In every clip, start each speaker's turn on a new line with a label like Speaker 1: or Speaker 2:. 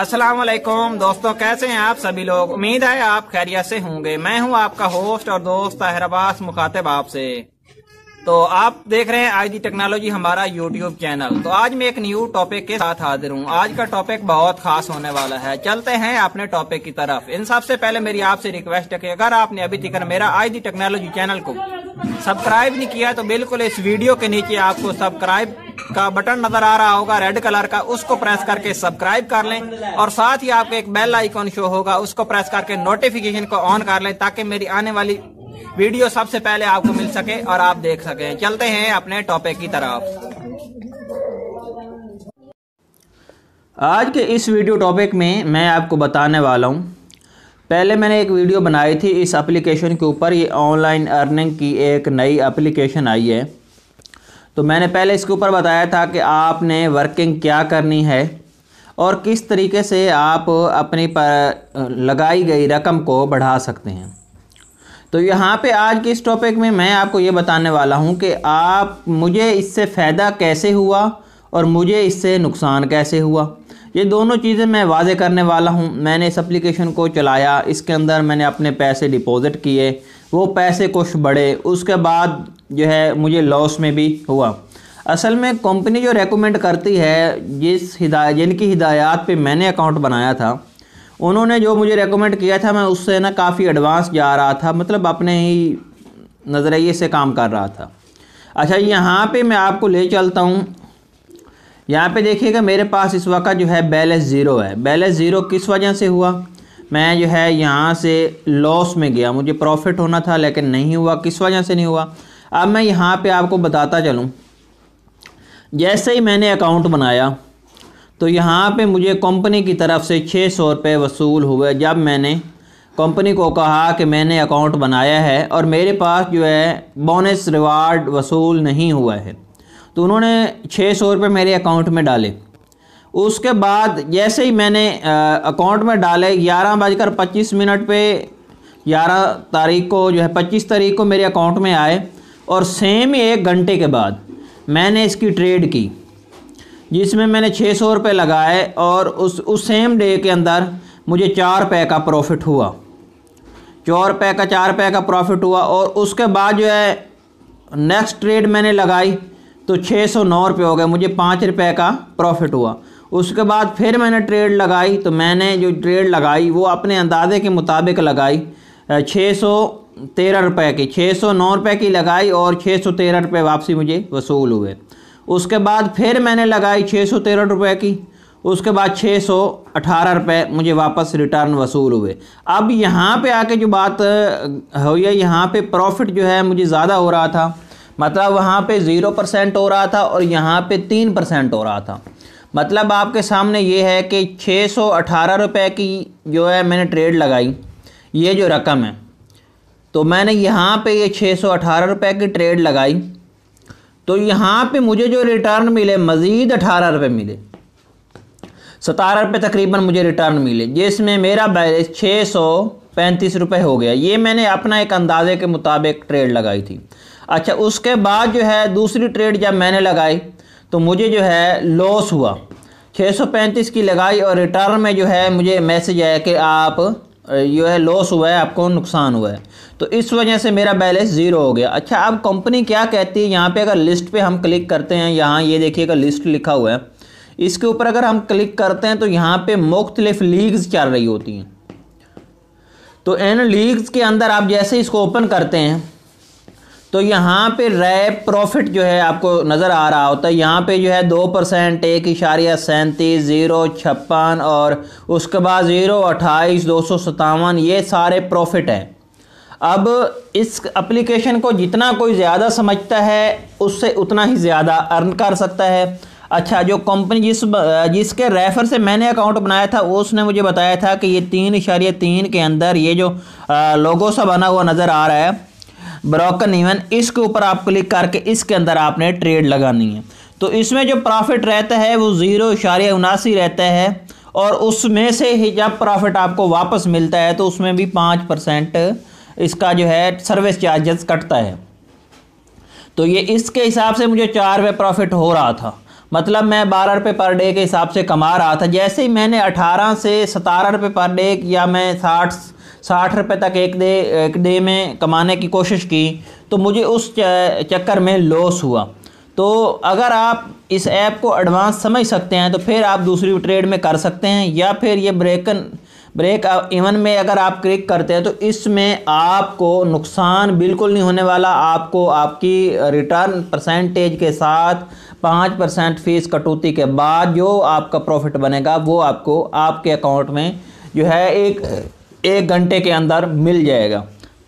Speaker 1: अस्सलाम वालेकुम दोस्तों कैसे हैं आप सभी लोग उम्मीद है आप खैरियत से होंगे मैं हूं आपका होस्ट और दोस्त ताहिर अब्बास मुखातिब आपसे तो आप देख रहे हैं आज दी टेक्नोलॉजी हमारा यूट्यूब चैनल तो आज मैं एक न्यू टॉपिक के साथ हाजिर हूँ आज का टॉपिक बहुत खास होने वाला है चलते हैं अपने टॉपिक की तरफ इन सबसे पहले मेरी आपसे रिक्वेस्ट है कि अगर आपने अभी तक मेरा आज दी टेक्नोलॉजी चैनल को सब्सक्राइब नहीं किया तो बिल्कुल इस वीडियो के नीचे आपको सब्सक्राइब का बटन नजर आ रहा होगा रेड कलर का उसको प्रेस करके सब्सक्राइब कर लें और साथ ही आपको एक बेल आइकॉन शो होगा उसको प्रेस करके नोटिफिकेशन को ऑन कर लें ताकि मेरी आने वाली वीडियो सबसे पहले आपको मिल सके और आप देख सके चलते हैं अपने टॉपिक की तरफ आज के इस वीडियो टॉपिक में मैं आपको बताने वाला हूँ पहले मैंने एक वीडियो बनाई थी इस एप्लीकेशन के ऊपर ये ऑनलाइन अर्निंग की एक नई एप्लीकेशन आई है तो मैंने पहले इसके ऊपर बताया था कि आपने वर्किंग क्या करनी है और किस तरीके से आप अपनी पर लगाई गई रकम को बढ़ा सकते हैं तो यहाँ पे आज के इस टॉपिक में मैं आपको ये बताने वाला हूँ कि आप मुझे इससे फ़ायदा कैसे हुआ और मुझे इससे नुकसान कैसे हुआ ये दोनों चीज़ें मैं वाजे करने वाला हूँ मैंने इस एप्लीकेशन को चलाया इसके अंदर मैंने अपने पैसे डिपॉज़िट किए वो पैसे कुछ बढ़े उसके बाद जो है मुझे लॉस में भी हुआ असल में कंपनी जो रेकमेंड करती है जिस हिदाय जिनकी हिदायत पे मैंने अकाउंट बनाया था उन्होंने जो मुझे रेकमेंड किया था मैं उससे ना काफ़ी एडवांस जा रहा था मतलब अपने ही नज़रिए से काम कर रहा था अच्छा यहाँ पे मैं आपको ले चलता हूँ यहाँ पे देखिएगा मेरे पास इस वक्त जो है बैलेंस ज़ीरो है बैलेंस ज़ीरो किस वजह से हुआ मैं जो है यहाँ से लॉस में गया मुझे प्रॉफिट होना था लेकिन नहीं हुआ किस वजह से नहीं हुआ अब मैं यहाँ पे आपको बताता चलूँ जैसे ही मैंने अकाउंट बनाया तो यहाँ पे मुझे कंपनी की तरफ से छः सौ रुपये वसूल हुए जब मैंने कंपनी को कहा कि मैंने अकाउंट बनाया है और मेरे पास जो है बोनस रिवार्ड वसूल नहीं हुआ है तो उन्होंने छः सौ रुपये मेरे अकाउंट में डाले उसके बाद जैसे ही मैंने अकाउंट में डाले ग्यारह बजकर पच्चीस मिनट पे ग्यारह तारीख को जो है पच्चीस तारीख को मेरे अकाउंट में आए और सेम ही एक घंटे के बाद मैंने इसकी ट्रेड की जिसमें मैंने छः सौ रुपये लगाए और उस उस सेम डे के अंदर मुझे चार रुपए का प्रॉफिट हुआ चार रुपये का चार रुपए का प्रॉफिट हुआ और उसके बाद जो है नेक्स्ट ट्रेड मैंने लगाई तो छः सौ नौ रुपये हो गए मुझे पाँच रुपये का प्रॉफिट हुआ उसके बाद फिर मैंने ट्रेड लगाई तो मैंने जो ट्रेड लगाई वो अपने अंदाजे के मुताबिक लगाई छः सौ तेरह रुपये की छः सौ नौ रुपये की लगाई और छः सौ तेरह रुपये वापसी मुझे वसूल हुए उसके बाद फिर मैंने लगाई छः सौ तेरह रुपये की उसके बाद छः सौ अठारह रुपये मुझे वापस रिटर्न वसूल हुए अब यहाँ पे आके जो बात हुई है यहाँ पे प्रॉफिट जो है मुझे ज़्यादा हो रहा था मतलब वहाँ पे ज़ीरो परसेंट हो रहा था और यहाँ पे तीन परसेंट हो रहा था मतलब आपके सामने ये है कि छः सौ अठारह रुपये की जो है मैंने ट्रेड लगाई ये जो रकम है तो मैंने यहाँ पे ये छः सौ अठारह रुपये की ट्रेड लगाई तो यहाँ पे मुझे जो रिटर्न मिले मज़ीद अठारह रुपये मिले सतारह रुपये तकरीबन मुझे रिटर्न मिले जिसमें मेरा बैलेंस छः सौ पैंतीस रुपये हो गया ये मैंने अपना एक अंदाजे के मुताबिक ट्रेड लगाई थी अच्छा उसके बाद जो है दूसरी ट्रेड जब मैंने लगाई तो मुझे जो है लॉस हुआ 635 की लगाई और रिटर्न में जो है मुझे मैसेज आया कि आप जो है लॉस हुआ है आपको नुकसान हुआ है तो इस वजह से मेरा बैलेंस ज़ीरो हो गया अच्छा अब कंपनी क्या कहती है यहाँ पे अगर लिस्ट पे हम क्लिक करते हैं यहाँ ये देखिएगा लिस्ट लिखा हुआ है इसके ऊपर अगर हम क्लिक करते हैं तो यहाँ पर मुख्तलिफ लीग्स चल रही होती हैं तो इन लीग्स के अंदर आप जैसे इसको ओपन करते हैं तो यहाँ पे रैप प्रॉफिट जो है आपको नज़र आ रहा होता है यहाँ पे जो है दो परसेंट एक इशारिया सैंतीस ज़ीरो छप्पन और उसके बाद ज़ीरो अट्ठाईस दो सौ सतावन ये सारे प्रॉफिट हैं अब इस एप्लीकेशन को जितना कोई ज़्यादा समझता है उससे उतना ही ज़्यादा अर्न कर सकता है अच्छा जो कंपनी जिस जिसके रेफ़र से मैंने अकाउंट बनाया था उसने मुझे बताया था कि ये तीन इशारे तीन के अंदर ये जो लोगों सा बना हुआ नज़र आ रहा है ब्रोकन इवन इसके ऊपर आप क्लिक करके इसके अंदर आपने ट्रेड लगानी है तो इसमें जो प्रॉफिट रहता है वो ज़ीरो इशारिया उनासी रहता है और उसमें से ही जब प्रॉफिट आपको वापस मिलता है तो उसमें भी पाँच परसेंट इसका जो है सर्विस चार्जेस कटता है तो ये इसके हिसाब से मुझे चार रुपये प्रॉफिट हो रहा था मतलब मैं बारह रुपये पर डे के हिसाब से कमा रहा था जैसे ही मैंने अठारह से सतारह रुपये पर डे या मैं साठ साठ रुपये तक एक डे एक डे में कमाने की कोशिश की तो मुझे उस चक्कर में लॉस हुआ तो अगर आप इस ऐप को एडवांस समझ सकते हैं तो फिर आप दूसरी ट्रेड में कर सकते हैं या फिर ये ब्रेकन ब्रेक इवन में अगर आप क्लिक करते हैं तो इसमें आपको नुकसान बिल्कुल नहीं होने वाला आपको आपकी रिटर्न परसेंटेज के साथ पाँच परसेंट फीस कटौती के बाद जो आपका प्रॉफिट बनेगा वो आपको आपके अकाउंट में जो है एक एक घंटे के अंदर मिल जाएगा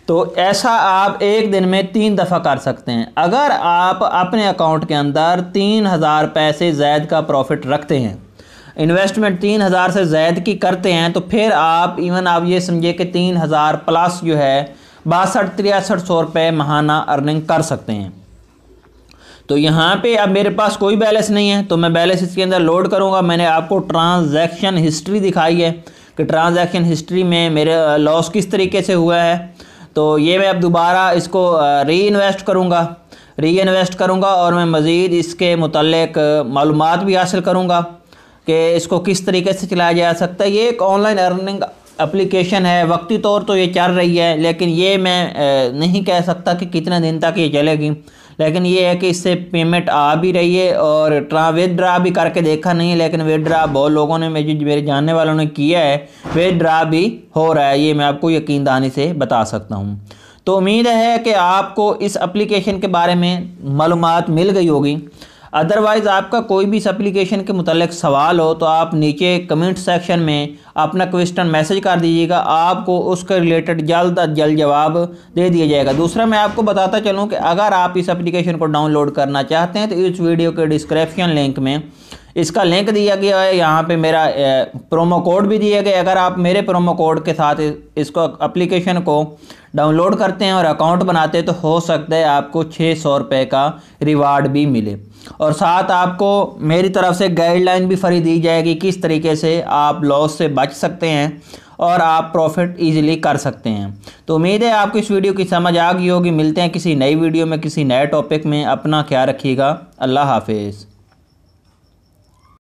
Speaker 1: तो ऐसा आप एक दिन में तीन दफ़ा कर सकते हैं अगर आप अपने अकाउंट के अंदर तीन हज़ार पैसे ज़ायद का प्रॉफिट रखते हैं इन्वेस्टमेंट तीन हज़ार से ज़ायद की करते हैं तो फिर आप इवन आप ये समझिए कि तीन हज़ार प्लस जो है बासठ तिरसठ सौ रुपये महाना अर्निंग कर सकते हैं तो यहाँ पे अब मेरे पास कोई बैलेंस नहीं है तो मैं बैलेंस इसके अंदर लोड करूँगा मैंने आपको ट्रांजैक्शन हिस्ट्री दिखाई है कि ट्रांजैक्शन हिस्ट्री में मेरे लॉस किस तरीके से हुआ है तो ये मैं अब दोबारा इसको री इन्वेस्ट करूँगा री इन्वेस्ट करूँगा और मैं मज़ीद इसके मतलब मालूम भी हासिल करूँगा कि इसको किस तरीके से चलाया जा सकता है ये एक ऑनलाइन अर्निंग एप्लीकेशन है वक्ती तौर तो ये चल रही है लेकिन ये मैं नहीं कह सकता कि कितने दिन तक ये चलेगी लेकिन ये है कि इससे पेमेंट आ भी रही है और ट्रा विदड्रा भी करके देखा नहीं है लेकिन विदड्रा बहुत लोगों ने मेरे मेरे जानने वालों ने किया है विदड्रा भी हो रहा है ये मैं आपको यकीन दानी से बता सकता हूँ तो उम्मीद है कि आपको इस एप्लीकेशन के बारे में मालूम मिल गई होगी अदरवाइज़ आपका कोई भी इस अप्लीकेशन के मतलब सवाल हो तो आप नीचे कमेंट सेक्शन में अपना क्वेश्चन मैसेज कर दीजिएगा आपको उसके रिलेटेड जल्द अज जल्द जवाब दे दिया जाएगा दूसरा मैं आपको बताता चलूँ कि अगर आप इस अप्लीकेशन को डाउनलोड करना चाहते हैं तो इस वीडियो के डिस्क्रिप्शन लिंक में इसका लिंक दिया गया है यहाँ पे मेरा प्रोमो कोड भी दिया गया अगर आप मेरे प्रोमो कोड के साथ इसको अप्लीकेशन को डाउनलोड करते हैं और अकाउंट बनाते हैं तो हो सकता है आपको छः सौ रुपये का रिवार्ड भी मिले और साथ आपको मेरी तरफ से गाइडलाइन भी फ्री दी जाएगी किस तरीके से आप लॉस से बच सकते हैं और आप प्रॉफिट इजीली कर सकते हैं तो उम्मीद है आपको इस वीडियो की समझ आ गई होगी मिलते हैं किसी नई वीडियो में किसी नए टॉपिक में अपना ख्याल रखिएगा अल्लाह हाफिज़